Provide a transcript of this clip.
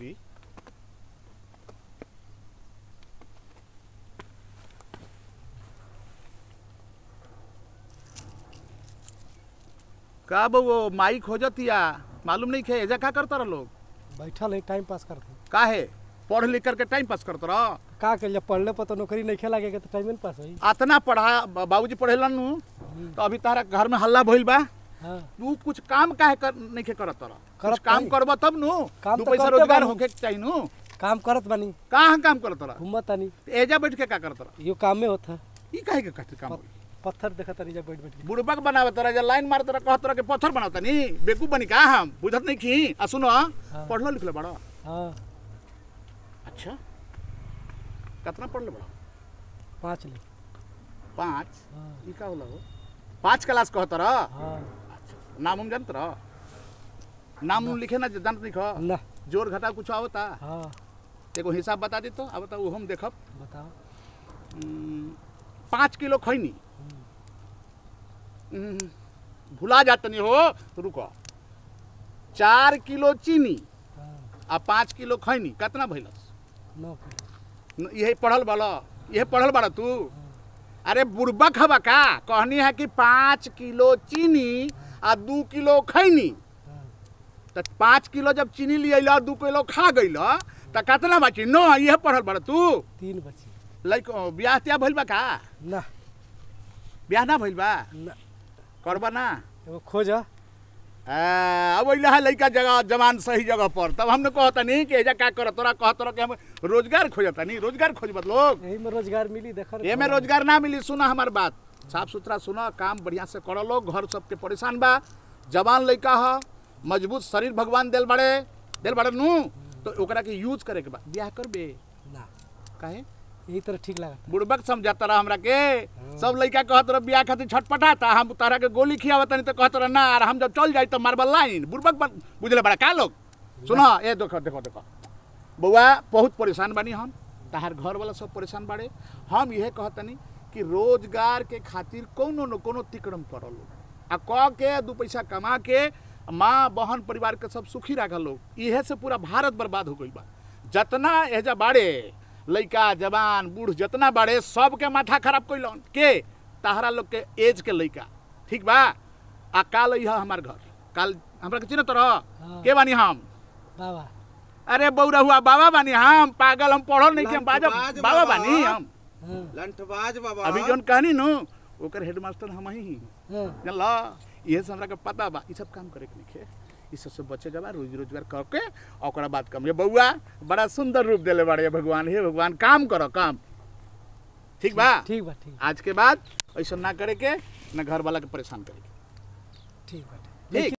पूरी का वो माइक हो जतिया मालूम नहीं खे ऐसा क्या करता रहा लोग बैठा ले टाइम पास करते का है पढ़ लिख करके टाइम पास करता रहा का कर लिए पढ़ले पर तो नौकरी नहीं खेला के तो टाइम पास है इतना पढ़ा बाबूजी पढ़े पढ़ेलन हम्म। तो अभी तारा घर में हल्ला भइल बा तू हाँ। कुछ काम काहे कर नहीं के करत रह कुछ काम करबो तब नु दो तो पैसा रोजगार होके चाहिए नु काम करत बनी कहां काम करत रह घूमत तनी तो एजा बैठ के का करत रह यो काम में होता ई काहे के खातिर काम पत्थर देखत तनी जा बैठ बैठ के बुड़बक बनावत रह जा लाइन मारत रह कहत रह के पत्थर बनावत तनी बेकूफ बनी का हम बुझत नहीं की आ सुनो हाँ। पढ़लो लिखलो बड़ा हां अच्छा कितना पढ़लो बड़ा पांच ले पांच हाँ। ई का होला हो पांच क्लास कहत रह हां नाम हम जानते रह नाम हम लिखे ना जानते नहीं खा ना जोर घटा कुछ आवता हाँ ते को हिसाब बता दी तो अब तो हम देखब बताओ पाँच किलो खैनी हम्म। भुला जाते नहीं हो रुको चार किलो चीनी हाँ। आ पाँच किलो खैनी कितना भैलस यही पढ़ल बाला यही पढ़ल बारा तू हाँ। अरे बुड़बक हवा का कहनी है कि पाँच किलो चीनी हाँ। आ दू किलो खैनी तो पाँच किलो जब चीनी लिया दू किलो खा गई तो कतना बची नौ ये पढ़ल बड़ तू तीन बची लाइक ब्याह त्या भइल बा का ना ब्याह ना भइल बा ना करबा ना एगो खोज अब अइला है लइका जगह जवान सही जगह पर तब हमने कहा नहीं कि एजा का कर तोरा कह तोरा कि हम रोजगार खोजत नहीं रोजगार खोजबत लोग यही में रोजगार मिली देख ये में रोजगार ना मिली सुना हमार बात साफ सुथरा सुन काम बढ़िया से कर लो घर सबके परेशान बा जवान लड़का ह मजबूत शरीर भगवान दिल बड़े दिल बड़े नू तो ओकरा के यूज करे के बा ब्याह कर बे ना कहे यही तरह ठीक लगा बुड़बक समझाता रहा हमरा के हाँ। सब लड़का कहत रहा ब्याह खातिर ता हम तारा के गोली खियावत तनी तो कहत रहा ना और हम जब चल जाए तो मारबल लाइन बुड़बक बुझले बड़ा का लोग सुनो ए देखो देखो देखो बउआ बहुत परेशान बानी हम तहार घर वाला सब परेशान बाड़े हम ये कहतनी कि रोजगार के खातिर कोनो न कोनो तिक्रम करल लोग आ क के दू पैसा कमा के माँ बहन परिवार के सब सुखी रख लोग इहे से पूरा भारत बर्बाद हो गई बा जतना एजा बाड़े लड़का जवान बूढ़ जतना बाड़े सबके माथा खराब कैल के तहरा लोग के एज के लड़का ठीक बा आ कल अह हमार घर कल हमरा के चिन्ह तो रह हाँ। के बानी हम बाबा अरे बउरा हुआ बाबा बानी हम पागल हम पढ़ल नहीं के हम बाजब बाबा बानी हम हाँ। लंठबाज बाबा अभी जोन कहानी नो ओकर हेडमास्टर हम ही हाँ। ला ये सब हमरा के पता बा ई सब काम करे के नइखे ई से बचे के बा रोजी रोजगार करके ओकरा बात कम ये बउआ बड़ा सुंदर रूप दिले बड़े भगवान हे भगवान काम करो काम ठीक बा ठीक बा ठीक आज के बाद ऐसा ना करे के ना घर वाला के परेशान करे के ठीक बा ठीक